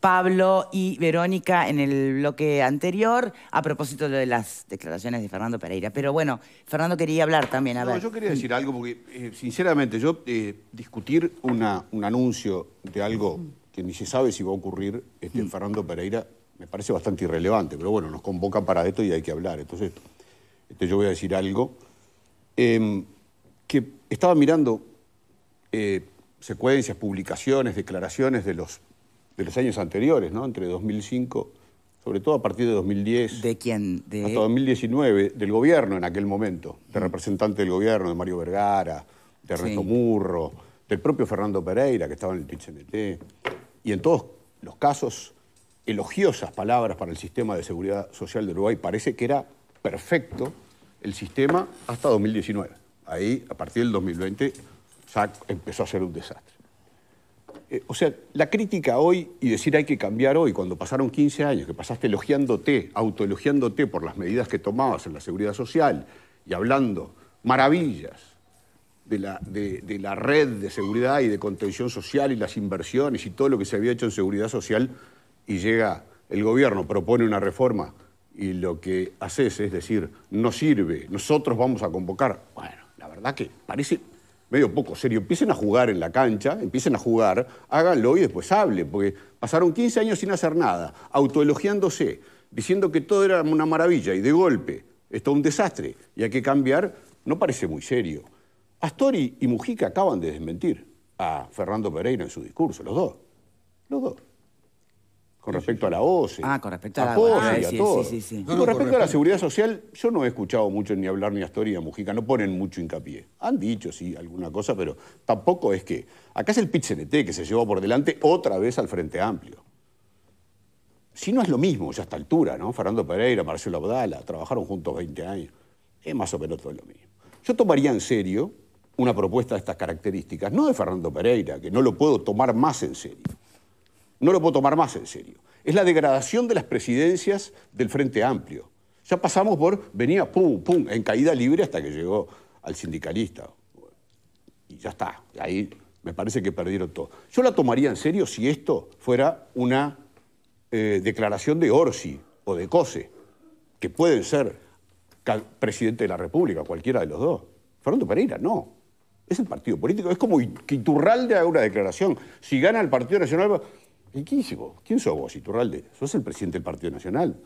Pablo y Verónica en el bloque anterior a propósito de las declaraciones de Fernando Pereira. Pero bueno, Fernando quería hablar también. yo quería decir algo porque, eh, sinceramente, yo eh, discutir un anuncio de algo que ni se sabe si va a ocurrir este, mm. Fernando Pereira me parece bastante irrelevante. Pero bueno, nos convocan para esto y hay que hablar. Entonces, este, yo voy a decir algo em, que estaba mirando eh, secuencias, publicaciones, declaraciones de los de los años anteriores, ¿no? Entre 2005, sobre todo a partir de 2010. ¿De quién? Hasta 2019, del gobierno en aquel momento, de representante del gobierno, de Mario Vergara, de Ernesto Murro, del propio Fernando Pereira, que estaba en el tnt Y en todos los casos, elogiosas palabras para el sistema de seguridad social de Uruguay. Parece que era perfecto el sistema hasta 2019. Ahí, a partir del 2020, empezó a ser un desastre. Eh, o sea, la crítica hoy y decir hay que cambiar hoy, cuando pasaron 15 años, que pasaste elogiándote, autoelogiándote por las medidas que tomabas en la seguridad social y hablando maravillas de la, de la red de seguridad y de contención social y las inversiones y todo lo que se había hecho en seguridad social, y llega el gobierno, propone una reforma y lo que haces es decir, no sirve, nosotros vamos a convocar. Bueno, la verdad que parece medio poco serio, empiecen a jugar en la cancha, empiecen a jugar, háganlo y después hable porque pasaron 15 años sin hacer nada, autoelogiándose, diciendo que todo era una maravilla y de golpe, esto es un desastre y hay que cambiar, no parece muy serio. Astori y Mujica acaban de desmentir a Fernando Pereira en su discurso, los dos, los dos. Con respecto a la OCE. Ah, con respecto a la OCE. Sí, sí, sí, con respecto a la seguridad social, yo no he escuchado mucho ni hablar ni a historia Mujica, no ponen mucho hincapié. Han dicho, sí, alguna cosa, pero tampoco es que. Acá es el pit que se llevó por delante otra vez al Frente Amplio. Si no es lo mismo, ya a esta altura, ¿no? Fernando Pereira, Marcelo Abdala, trabajaron juntos 20 años. Es más o menos todo lo mismo. Yo tomaría en serio una propuesta de estas características, no de Fernando Pereira, que no lo puedo tomar más en serio no lo puedo tomar más en serio. Es la degradación de las presidencias del Frente Amplio. Ya pasamos por, venía pum, pum, en caída libre hasta que llegó al sindicalista. Y ya está, ahí me parece que perdieron todo. Yo la tomaría en serio si esto fuera una eh, declaración de Orsi o de Cose, que pueden ser presidente de la República, cualquiera de los dos. Fernando Pereira, no. Es el partido político. Es como que Iturralde haga una declaración. Si gana el Partido Nacional ¿Y quién llegó? ¿Quién sos vos, Iturralde? Sos el presidente del Partido Nacional.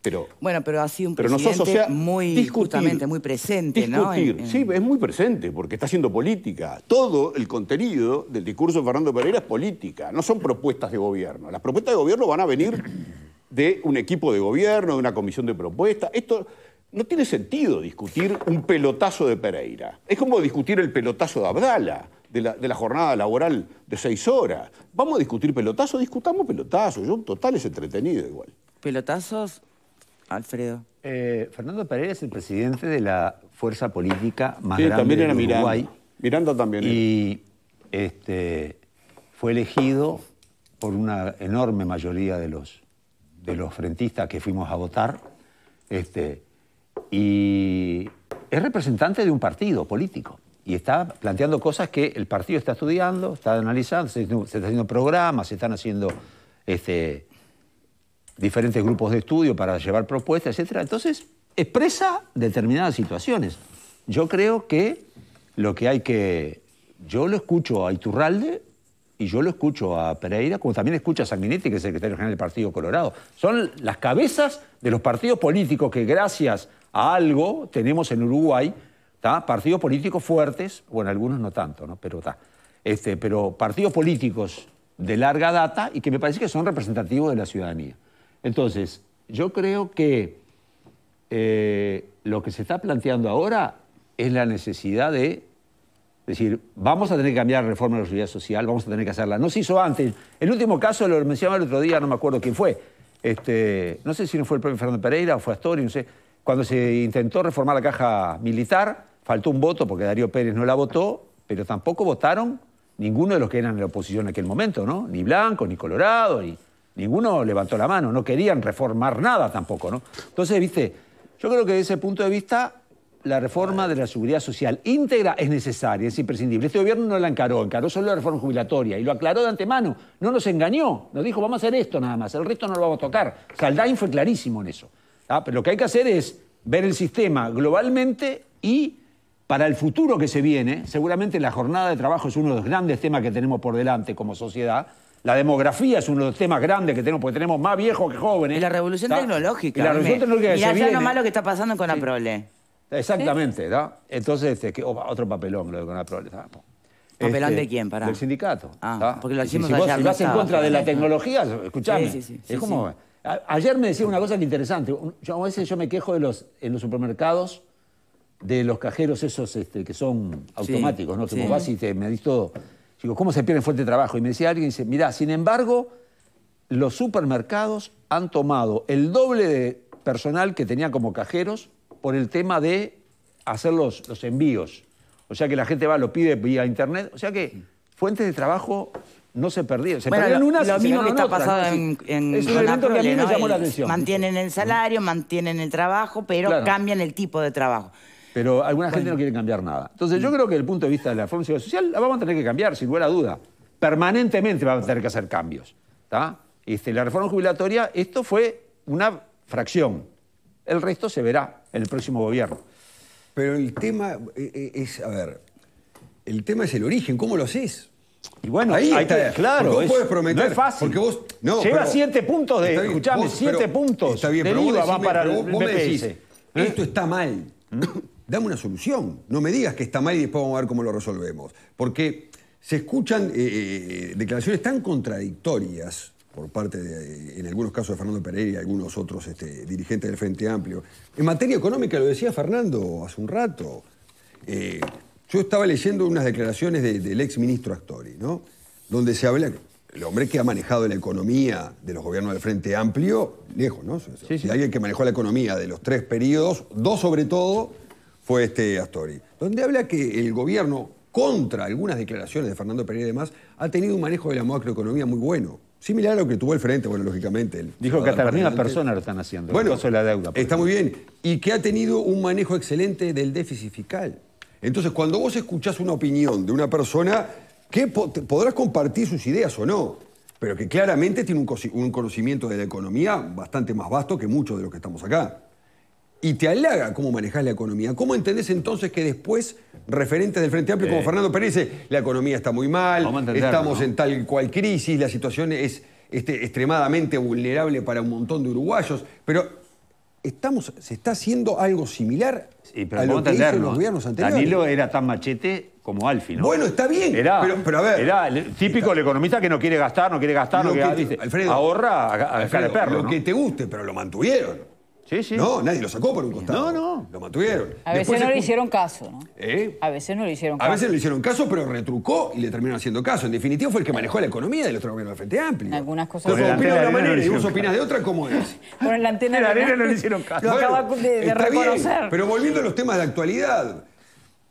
Pero, bueno, pero ha sido un presidente muy, justamente, muy presente, ¿no? Sí, es muy presente, porque está haciendo política. Todo el contenido del discurso de Fernando Pereira es política, no son propuestas de gobierno. Las propuestas de gobierno van a venir de un equipo de gobierno, de una comisión de propuestas. Esto no tiene sentido discutir un pelotazo de Pereira. Es como discutir el pelotazo de Abdala de la, jornada laboral de seis horas. Vamos a discutir pelotazos? discutamos pelotazos. Yo, total, es entretenido igual. ¿Pelotazos, Alfredo? Eh, Fernando Pereira es el presidente de la fuerza política más grande también era de Uruguay. Miranda. también. Y este, fue elegido por una enorme mayoría de los, de los frentistas que fuimos a votar. Este, y es representante de un partido político y está planteando cosas que el partido está estudiando, está analizando, se, está están haciendo programas, se están haciendo este, diferentes grupos de estudio para llevar propuestas, etc. Entonces, expresa determinadas situaciones. Yo creo que lo que hay que... Yo lo escucho a Iturralde y yo lo escucho a Pereira, como también escucha a Sanguinetti, que es el secretario general del Partido Colorado. Son las cabezas de los partidos políticos que gracias a algo tenemos en Uruguay Partidos políticos fuertes, bueno, algunos no tanto, ¿no? Pero, Este, pero partidos políticos de larga data y que me parece que son representativos de la ciudadanía. Entonces, yo creo que eh, lo que se está planteando ahora es la necesidad de decir, vamos a tener que cambiar la reforma de la seguridad social, vamos a tener que hacerla. No se hizo antes. El último caso lo mencionaba el otro día, no me acuerdo quién fue. Este, no sé si no fue el propio Fernando Pereira o fue Astori, no sé. Cuando se intentó reformar la caja militar, Faltó un voto porque Darío Pérez no la votó, pero tampoco votaron ninguno de los que eran en la oposición en aquel momento, ¿no? Ni Blanco, ni Colorado, y ninguno levantó la mano, no querían reformar nada tampoco, ¿no? Entonces, viste, yo creo que desde ese punto de vista la reforma de la seguridad social íntegra es necesaria, es imprescindible. Este gobierno no la encaró, encaró solo la reforma jubilatoria y lo aclaró de antemano, no nos engañó, nos dijo vamos a hacer esto nada más, el resto no lo vamos a tocar. Saldain fue clarísimo en eso. ¿ah? Pero lo que hay que hacer es ver el sistema globalmente y para el futuro que se viene, seguramente la jornada de trabajo es uno de los grandes temas que tenemos por delante como sociedad. La demografía es uno de los temas grandes que tenemos, porque tenemos más viejos que jóvenes. Y la revolución tecnológica. Y la revolución lo malo que está pasando con la prole. Exactamente, Entonces, este, otro papelón lo de con la prole. ¿Papelón este, de quién? Para? Del sindicato. Ah, porque lo hicimos si, si, si vas en contra de la tecnología, escuchame. es como... ayer me decía una cosa interesante. a veces yo me quejo de los, en los supermercados de los cajeros esos este, que son automáticos, ¿no? Que vos vas y te me todo. Digo, ¿cómo se pierde de trabajo? Y me decía alguien, dice, mirá, sin embargo, los supermercados han tomado el doble de personal que tenía como cajeros por el tema de hacer los, envíos. O sea que la gente va, lo pide vía internet. O sea que fuentes de trabajo no se perdieron. Se en una situación que está en, en es un que la atención. Mantienen el salario, mantienen el trabajo, pero cambian el tipo de trabajo. Pero alguna gente no quiere cambiar nada. Entonces yo creo que desde el punto de vista de la reforma social la vamos a tener que cambiar, sin lugar a duda. Permanentemente vamos a tener que hacer cambios. Este, la reforma jubilatoria, esto fue una fracción. El resto se verá en el próximo gobierno. Pero el tema eh, eh, es, a ver, el tema es el origen, ¿cómo lo haces? Y bueno, ahí está. claro, No es fácil. Lleva siete puntos de. Escuchame, siete puntos. Está bien, va para me ¿Eh? esto está mal. ¿Mm? dame una solución. No me digas que está mal y después vamos a ver cómo lo resolvemos. Porque se escuchan eh, eh, declaraciones tan contradictorias por parte de, en algunos casos, de Fernando Pereira y algunos otros este, dirigentes del Frente Amplio. En materia económica, lo decía Fernando hace un rato, eh, yo estaba leyendo unas declaraciones del ex ministro Astori, ¿no? Donde se habla, el hombre que ha manejado la economía de los gobiernos del Frente Amplio, lejos, ¿no? Si alguien que manejó la economía de los tres periodos, dos sobre todo, fue este Astori, donde habla que el gobierno, contra algunas declaraciones de Fernando Pereira y demás, ha tenido un manejo de la macroeconomía muy bueno. Similar a lo que tuvo el frente, bueno, lógicamente. Dijo que hasta las mismas personas lo están haciendo. Bueno, la deuda. Está muy bien. Y que ha tenido un manejo excelente del déficit fiscal. Entonces, cuando vos escuchás una opinión de una persona, que podrás compartir sus ideas o no, pero que claramente tiene un conocimiento de la economía bastante más vasto que muchos de los que estamos acá y te halaga cómo manejas la economía. ¿Cómo entendés entonces que después referentes del Frente Amplio como Fernando Pérez la economía está muy mal, estamos en tal cual crisis, la situación es este, extremadamente vulnerable para un montón de uruguayos, pero estamos, se está haciendo algo similar a lo que hicieron los gobiernos anteriores. Danilo era tan machete como Alfi, ¿no? Bueno, está bien, era, pero, a ver... Era el típico el economista que no quiere gastar, no quiere gastar, no quiere ahorra a, perro, Lo que te guste, pero lo mantuvieron. No, nadie lo sacó por un costado. No, no. Lo mantuvieron. A veces no le hicieron caso, ¿no? ¿Eh? A veces no le hicieron caso. A veces no le hicieron caso, pero retrucó y le terminaron haciendo caso. En definitiva, fue el que manejó la economía del otro gobierno del Frente Amplio. Algunas cosas. Entonces, de una manera y vos opinas de otra, ¿cómo es? Por la antena de la arena no le hicieron caso. acaba de, reconocer. pero volviendo a los temas de actualidad,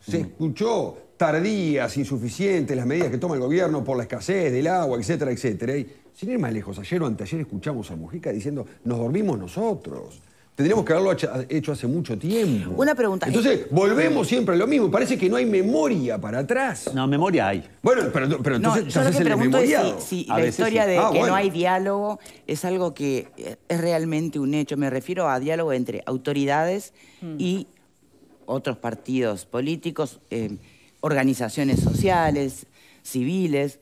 se escuchó tardías, insuficientes las medidas que toma el gobierno por la escasez del agua, etcétera, etcétera. Y sin ir más lejos, ayer o anteayer escuchamos a Mujica diciendo, nos dormimos nosotros. Tendríamos que haberlo hecho hace mucho tiempo. Una pregunta. Entonces, eh, volvemos eh, siempre a lo mismo. Parece que no hay memoria para atrás. No, memoria hay. Bueno, pero, pero entonces yo lo que pregunto si, la historia de ah, que no hay diálogo es algo que eh, es realmente un hecho. Me refiero a diálogo entre autoridades hmm. y otros partidos políticos, organizaciones sociales, civiles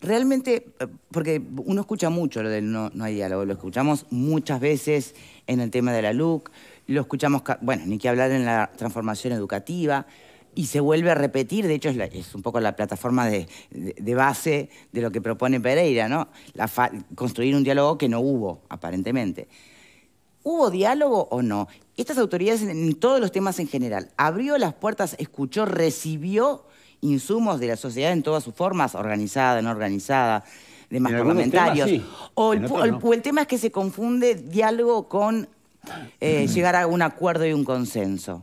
realmente, eh, porque uno escucha mucho lo del no, hay diálogo, lo escuchamos muchas veces en el tema de la LUC, lo escuchamos, bueno, ni que hablar en la transformación educativa, y se vuelve a repetir, de hecho es, un poco la plataforma de, base de lo que propone Pereira, ¿no? construir un diálogo que no hubo, aparentemente. ¿Hubo diálogo o no? Estas autoridades en todos los temas en general, ¿abrió las puertas, escuchó, recibió insumos de la sociedad en todas sus formas, organizada, no organizada, demás parlamentarios. o, el, tema es que se confunde diálogo con eh, mm. llegar a un acuerdo y un consenso.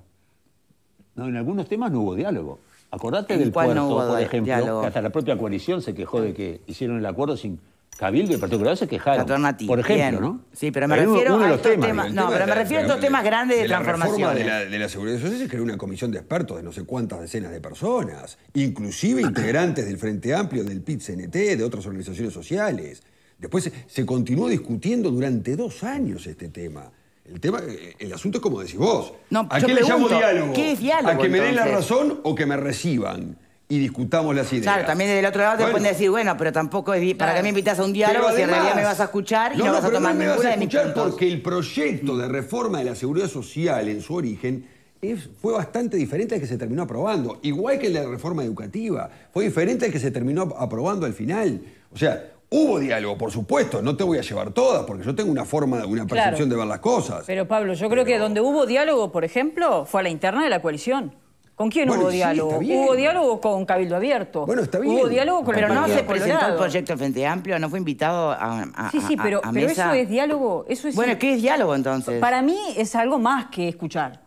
No, en algunos temas no hubo diálogo. Acordate del puerto, por ejemplo, hasta la propia coalición se quejó de que hicieron el acuerdo sin Cabildo y el Partido Colorado se quejaron. por ejemplo, ¿no? Sí, pero me refiero a estos temas. no, pero me refiero a temas grandes de, transformación. de la, seguridad social se creó una comisión de expertos de no sé cuántas decenas de personas, inclusive ah. integrantes del Frente Amplio, del PIT-CNT, de otras organizaciones sociales. Después se, continuó discutiendo durante dos años este tema. El tema, eh, el asunto es como decís vos. ¿A qué le llamo diálogo? ¿Qué diálogo? ¿A que me den la razón o que me reciban? y discutamos las ideas. Claro, también el otro lado te pueden decir, bueno, pero tampoco es para que me invitas a un diálogo si en realidad me vas a escuchar y no, vas a tomar me ninguna vas a de mis porque el proyecto de reforma de la seguridad social en su origen es, fue bastante diferente al que se terminó aprobando, igual que el de la reforma educativa, fue diferente al que se terminó aprobando al final. O sea, Hubo diálogo, por supuesto, no te voy a llevar todas, porque yo tengo una forma, una percepción de ver las cosas. Pero Pablo, yo creo que donde hubo diálogo, por ejemplo, fue a la interna de la coalición. ¿Con quién hubo diálogo? Hubo diálogo con Cabildo Abierto. Bueno, está bien. Hubo diálogo con pero no se presentó el proyecto Frente Amplio, no fue invitado a, a Sí, sí, pero, pero eso es diálogo. Eso es bueno, ¿qué es diálogo entonces? Para mí es algo más que escuchar.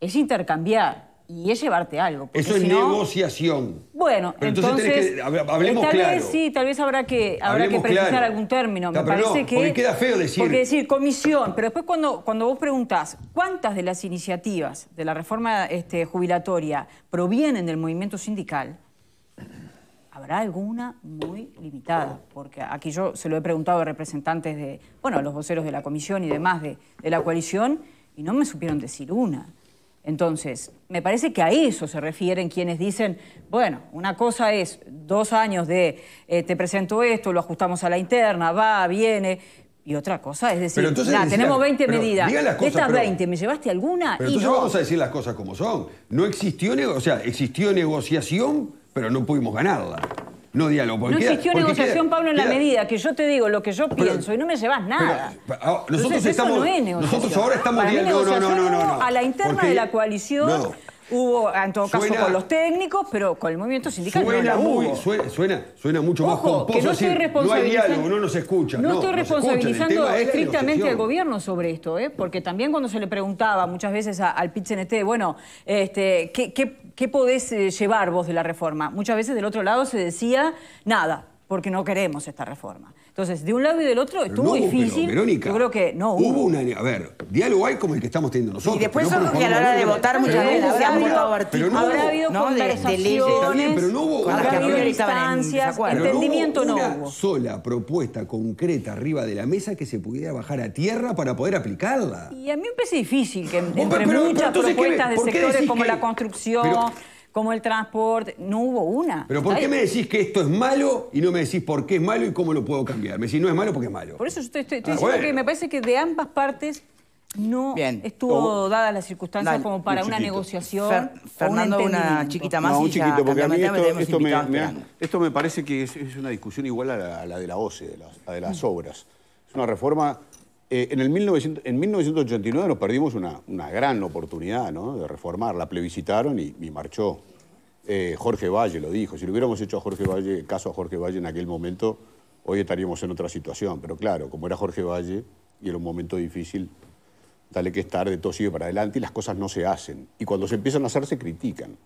Es intercambiar y es llevarte algo. Eso es negociación. Bueno, entonces, tal Vez, sí, tal vez habrá que, habrá que precisar algún término. me parece que, porque queda feo decir. decir comisión, pero después cuando, cuando vos preguntás cuántas de las iniciativas de la reforma este, jubilatoria provienen del movimiento sindical, habrá alguna muy limitada, porque aquí yo se lo he preguntado a representantes de, bueno, a los voceros de la comisión y demás de, de la coalición, y no me supieron decir una. Entonces, me parece que a eso se refieren quienes dicen, bueno, una cosa es dos años de eh, te presento esto, lo ajustamos a la interna, va, viene, y otra cosa es decir, tenemos 20 medidas. de estas 20, ¿me llevaste alguna? Pero no. vamos a decir las cosas como son. No existió, o sea, existió negociación, pero no pudimos ganarla no diálogo. No existió negociación, Pablo, en la medida que yo te digo lo que yo pienso y no me llevas nada. Ah, nosotros estamos, Nosotros ahora estamos viendo... No, no, no, no, A la interna de la coalición hubo, en todo caso, con los técnicos, pero con el movimiento sindical suena muy, suena, suena, mucho más composo. Que no, estoy decir, no hay diálogo, no nos escuchan. No, estoy responsabilizando estrictamente al gobierno sobre esto, ¿eh? porque también cuando se le preguntaba muchas veces al pit bueno, este, ¿qué, qué ¿Qué podés eh, llevar vos de la reforma? Muchas veces del otro lado se decía, nada, porque no queremos esta reforma. Entonces, de un lado y del otro estuvo difícil. Verónica, yo creo que no hubo. hubo una, a ver, diálogo hay como el que estamos teniendo nosotros. Y después solo que a la hora de votar muchas veces se han votado Habrá habido no, de, pero no hubo. Habrá habido instancias, entendimiento no hubo. Una sola propuesta concreta arriba de la mesa que se pudiera bajar a tierra para poder aplicarla. Y a mí me parece difícil que entre muchas propuestas de sectores como la construcción, como el transporte, no hubo una. Pero ¿por qué me decís que esto es malo y no me decís por qué es malo y cómo lo puedo cambiar? Me decís, no es malo porque es malo. Por eso yo estoy, ah, diciendo que me parece que de ambas partes no estuvo dada las circunstancia como para una negociación. Fernando, una chiquita más. No, un chiquito, porque a mí esto, me, parece que es, una discusión igual a la, la de la OCE, de las, de las obras. Es una reforma eh, en, 1989 nos perdimos una, gran oportunidad de reformar. La plebiscitaron y, marchó. Eh, Jorge Valle lo dijo. Si le hubiéramos hecho a Jorge Valle, caso a Jorge Valle en aquel momento, hoy estaríamos en otra situación. Pero claro, como era Jorge Valle y era un momento difícil, dale que estar de todo sigue para adelante y las cosas no se hacen. Y cuando se empiezan a hacer, se critican.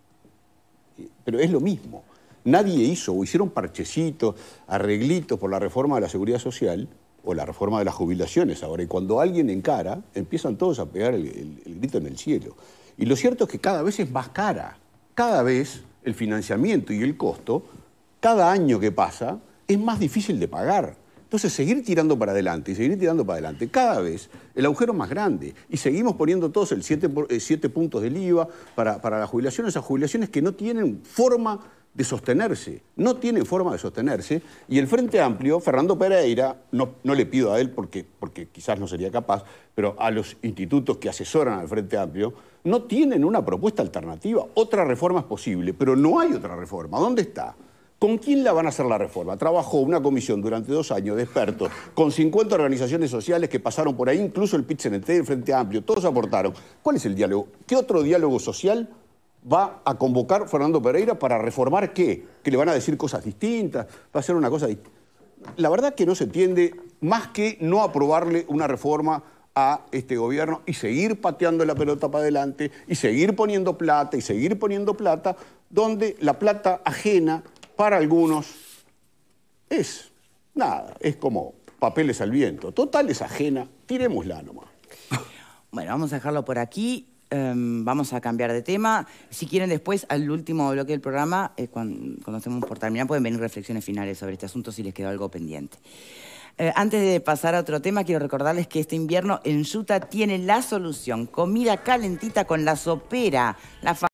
Pero es lo mismo. Nadie hizo, o hicieron parchecitos, arreglitos por la reforma de la seguridad social, o la reforma de las jubilaciones ahora. Y cuando alguien encara, empiezan todos a pegar el, grito en el cielo. Y lo cierto es que cada vez es más cara. Cada vez el financiamiento y el costo, cada año que pasa, es más difícil de pagar. Entonces, seguir tirando para adelante y seguir tirando para adelante, cada vez el agujero más grande. Y seguimos poniendo todos el 7, eh, puntos del IVA para, las jubilaciones, Esas jubilaciones que no tienen forma de sostenerse. No tiene forma de sostenerse. Y el Frente Amplio, Fernando Pereira, no, no le pido a él porque, porque quizás no sería capaz, pero a los institutos que asesoran al Frente Amplio, no tienen una propuesta alternativa. Otra reforma es posible, pero no hay otra reforma. ¿Dónde está? ¿Con quién la van a hacer la reforma? Trabajó una comisión durante dos años de expertos, con 50 organizaciones sociales que pasaron por ahí, incluso el PIT-CNT, el Frente Amplio, todos aportaron. ¿Cuál es el diálogo? ¿Qué otro diálogo social va a convocar Fernando Pereira para reformar qué? Que le van a decir cosas distintas, va a ser una cosa distinta. La verdad que no se entiende más que no aprobarle una reforma a este gobierno y seguir pateando la pelota para adelante y seguir poniendo plata y seguir poniendo plata, donde la plata ajena para algunos es nada, es como papeles al viento. Total es ajena, Tiremosla nomás. Bueno, vamos a dejarlo por aquí. Em, vamos a cambiar de tema. Si quieren después, al último bloque del programa, cuando, estemos por terminar, pueden venir reflexiones finales sobre este asunto si les quedó algo pendiente. Eh, antes de pasar a otro tema, quiero recordarles que este invierno en Utah tiene la solución, comida calentita con la sopera, la